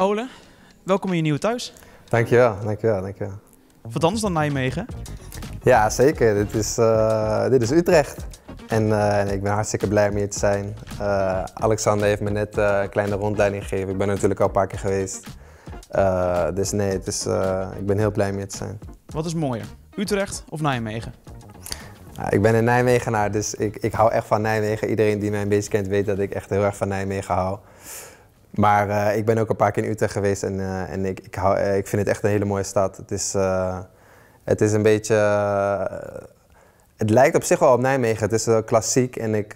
Ole, welkom in je nieuwe thuis. Dankjewel, dankjewel, dankjewel. Wat anders dan Nijmegen? Ja, zeker. Dit is, eh, dit is Utrecht. Eh, en ik ben hartstikke blij om hier te zijn. Eh, Alexander heeft me net een kleine rondleiding gegeven. Ik ben natuurlijk al een paar keer geweest. dus nee, het is, ik ben heel blij om hier te zijn. Wat is mooier, Utrecht of Nijmegen? ik ben een Nijmegenaar, dus ik, ik hou echt van Nijmegen. Iedereen die mij een beetje kent weet dat ik echt heel erg van Nijmegen hou. Maar eh, ik ben ook een paar keer in Utrecht geweest en, eh, en ik, ik, hou, eh, ik, vind het echt een hele mooie stad. Het is, het is een beetje. het lijkt op zich wel op Nijmegen. Het is klassiek en ik,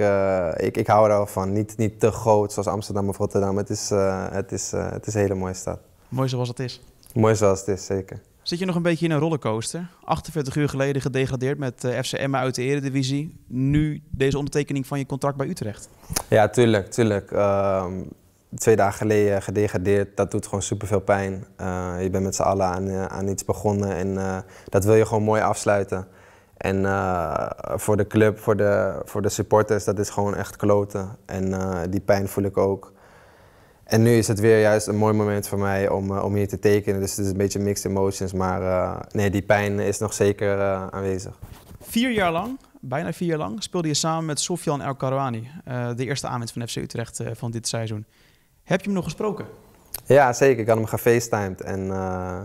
ik, ik hou er wel van. Niet, niet te groot zoals Amsterdam of Rotterdam. Het is, het is, het is een hele mooie stad. Mooi zoals het is. Mooi zoals het is, zeker. Zit je nog een beetje in een rollercoaster? 48 uur geleden gedegradeerd met FC Emmen uit de Eredivisie. Nu deze ondertekening van je contract bij Utrecht. Ja, tuurlijk, tuurlijk. Ehm, twee dagen geleden gedegradeerd. Dat doet gewoon superveel pijn. Eh, je bent met z'n allen aan, eh, aan, iets begonnen en eh, dat wil je gewoon mooi afsluiten. En voor de club, voor de, voor de supporters, dat is gewoon echt kloten. En die pijn voel ik ook. En nu is het weer juist een mooi moment voor mij om, om hier te tekenen. Dus het is een beetje mixed emotions. Maar nee, die pijn is nog zeker aanwezig. Vier jaar lang bijna vier jaar lang speelde je samen met Sofian El Karouani, de eerste aanwinst van FC Utrecht van dit seizoen. Heb je hem nog gesproken? Ja, zeker. Ik had hem gefacetimed en eh,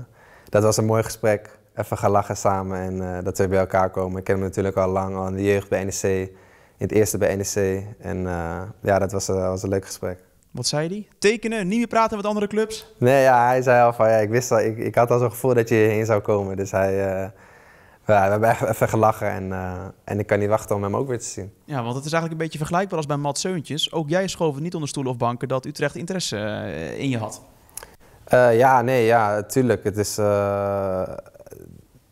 dat was een mooi gesprek. Even gaan lachen samen en eh, dat we bij elkaar komen. Ik ken hem natuurlijk al lang, al in de jeugd bij NEC, in het eerste bij NEC. En eh, ja, dat was, was een leuk gesprek. Wat zei hij? Tekenen, niet meer praten met andere clubs? Nee, ja, hij zei al van ja, ik wist al, ik, ik had al zo'n gevoel dat je hierheen zou komen. Dus hij, ja, we hebben echt even gelachen en, eh, en ik kan niet wachten om hem ook weer te zien. Ja, want het is eigenlijk een beetje vergelijkbaar als bij Matt Seuntjes. Ook jij schoven niet onder stoelen of banken dat Utrecht interesse eh, in je had. Eh, ja, nee, ja, tuurlijk. Het is,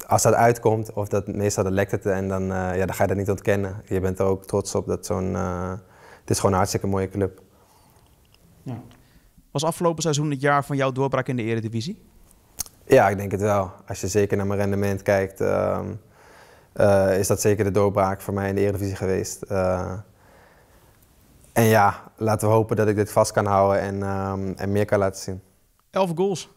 als dat uitkomt, of dat meestal de lekt het en dan, ja, dan ga je dat niet ontkennen. Je bent er ook trots op dat zo'n... het is gewoon een hartstikke mooie club. Ja. Was afgelopen seizoen het jaar van jouw doorbraak in de eredivisie? Ja, ik denk het wel. Als je zeker naar mijn rendement kijkt, ehm, eh, is dat zeker de doorbraak voor mij in de Eredivisie geweest. Eh, en ja, laten we hopen dat ik dit vast kan houden en, ehm, en meer kan laten zien. Elf goals.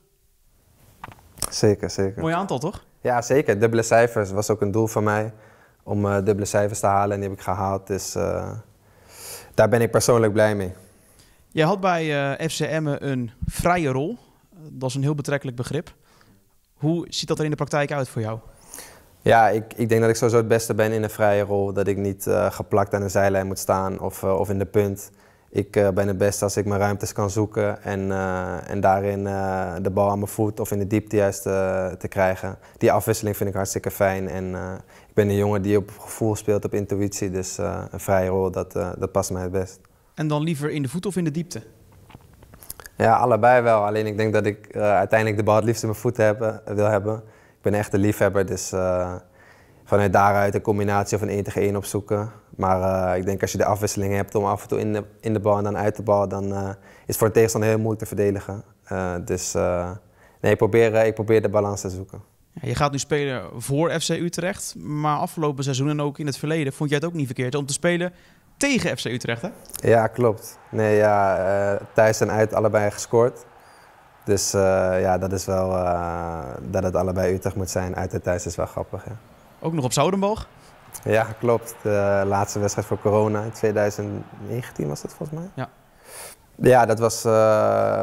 Zeker, zeker. Mooi aantal, toch? Ja, zeker. Dubbele cijfers was ook een doel van mij. Om eh, dubbele cijfers te halen en die heb ik gehaald. Dus daar ben ik persoonlijk blij mee. Jij had bij FCM een vrije rol. Dat is een heel betrekkelijk begrip. Hoe ziet dat er in de praktijk uit voor jou? Ja, ik, ik denk dat ik sowieso het beste ben in een vrije rol. Dat ik niet eh, geplakt aan een zijlijn moet staan of, eh, of in de punt. Ik eh, ben het beste als ik mijn ruimtes kan zoeken en, en daarin de bal aan mijn voet of in de diepte juist te krijgen. Die afwisseling vind ik hartstikke fijn. En ik ben een jongen die op gevoel speelt, op intuïtie. Dus een vrije rol, dat, dat past mij het best. En dan liever in de voet of in de diepte? Ja, allebei wel. Alleen ik denk dat ik eh, uiteindelijk de bal het liefst in mijn voeten eh, wil hebben. Ik ben echt een liefhebber, dus eh, vanuit daaruit een combinatie of een 1 tegen 1 opzoeken. Maar ik denk als je de afwisseling hebt om af en toe in de, in de bal en dan uit de bal, dan is het voor een tegenstander heel moeilijk te verdedigen. dus nee, ik probeer, ik probeer de balans te zoeken. Je gaat nu spelen voor FC Utrecht, maar afgelopen seizoen en ook in het verleden vond jij het ook niet verkeerd om te spelen tegen FC Utrecht, hè? Ja, klopt. Nee, ja, uh, thuis en uit allebei gescoord. Dus eh, ja, dat is wel eh, dat het allebei Utrecht moet zijn. Uit en thuis is wel grappig, Ook nog op Zoudenboog? Ja, klopt. De laatste wedstrijd voor corona in 2019 was dat volgens mij. Ja. Ja, dat was,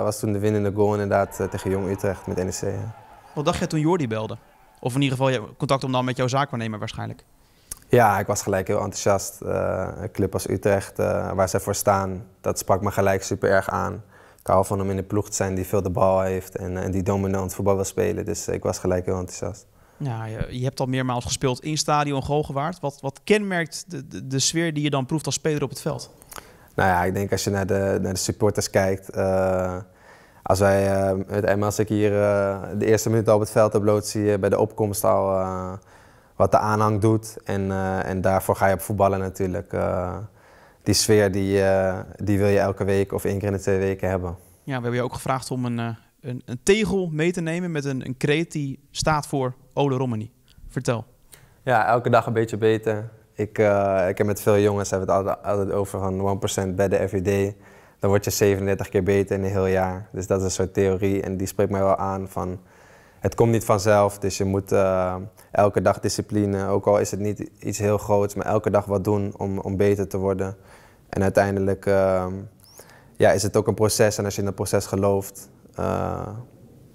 was toen de winnende goal inderdaad tegen Jong Utrecht met NEC. Ja. Wat dacht jij toen Jordi belde? Of in ieder geval contact om dan met jouw zaakwaarnemer waarschijnlijk? Ja, ik was gelijk heel enthousiast. Uh, een club als Utrecht, eh, waar zij voor staan, dat sprak me gelijk super erg aan. Ik hou van hem in de ploeg te zijn die veel de bal heeft en, en die dominant voetbal wil spelen. Dus eh, ik was gelijk heel enthousiast. Ja, je, hebt al meermaals gespeeld in stadion Gogewaard. Wat, wat kenmerkt de, de, sfeer die je dan proeft als speler op het veld? Nou ja, ik denk als je naar de, naar de supporters kijkt. als wij met Emma, ik hier de eerste minuut al op het veld heb, zie je bij de opkomst al wat de aanhang doet. En, eh, en daarvoor ga je op voetballen natuurlijk. Eh, die sfeer die, eh, die wil je elke week of één keer in de twee weken hebben. Ja, we hebben je ook gevraagd om een, een, een tegel mee te nemen met een, een kreet die staat voor Ole Romani. Vertel. Ja, elke dag een beetje beter. Ik, ik heb met veel jongens hebben het altijd, altijd over van 1% better every day. Dan word je 37 keer beter in een heel jaar. Dus dat is een soort theorie en die spreekt mij wel aan van het komt niet vanzelf. Dus je moet eh, elke dag discipline, ook al is het niet iets heel groots, maar elke dag wat doen om, om beter te worden. En uiteindelijk ehm, ja, is het ook een proces. En als je in dat proces gelooft, eh,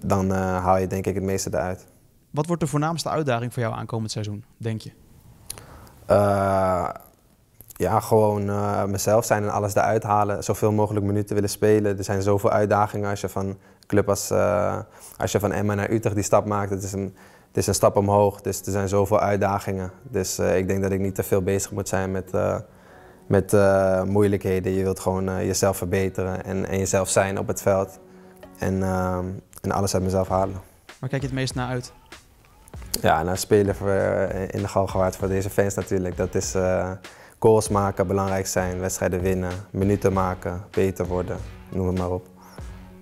dan eh, haal je denk ik het meeste eruit. Wat wordt de voornaamste uitdaging voor jou aankomend seizoen, denk je? Ja, gewoon eh, mezelf zijn en alles eruit halen. Zoveel mogelijk minuten willen spelen. Er zijn zoveel uitdagingen als je van club als, eh, als je van Emma naar Utrecht die stap maakt. Het is een, het is een stap omhoog, dus er zijn zoveel uitdagingen. Dus eh, ik denk dat ik niet te veel bezig moet zijn met, met moeilijkheden. Je wilt gewoon jezelf verbeteren en, en, jezelf zijn op het veld. En, en alles uit mezelf halen. Waar kijk je het meest naar uit? Ja, naar spelen in de gewaard voor deze fans natuurlijk. Dat is... Goals maken belangrijk zijn, wedstrijden winnen, minuten maken, beter worden, noem het maar op.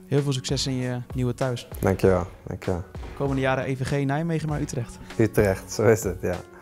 Heel veel succes in je nieuwe thuis. Dankjewel, dankjewel. Komende jaren EVG Nijmegen, maar Utrecht. Utrecht, zo is het, ja.